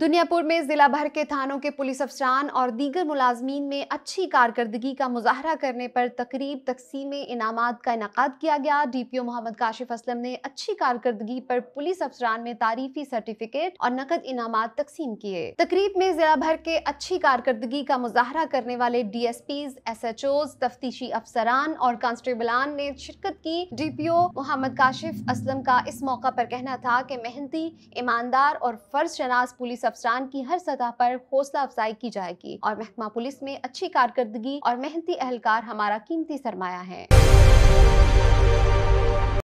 दुनियापुर में जिला भर के थानों के पुलिस अफसरान और दीगर मुलाजमीन में अच्छी कारकर्दगी का मुजाहरा करने पर तकरीब तकसीम इनामात का इनका किया गया D P O Mohammad Kashif Aslam ने अच्छी कारकर्दगी पर पुलिस अफसरान में तारीफी सर्टिफिकेट और नकद इनामात तकसीम किए तकरीब में जिला भर के अच्छी कारकर्दगी का मुजाहरा करने वाले D S P S H Os तफ्तीशी अफसरान और कांस्टेबलान ने शिरकत की D P O Mohammad Kashif Aslam का इस मौका पर कहना था की मेहनती ईमानदार और फर्ज शनाज पुलिस अफसरान की हर सतह पर हौसला अफजाई की जाएगी और महकमा पुलिस में अच्छी कारकर्दगी और मेहनती एहलकार हमारा कीमती सरमाया है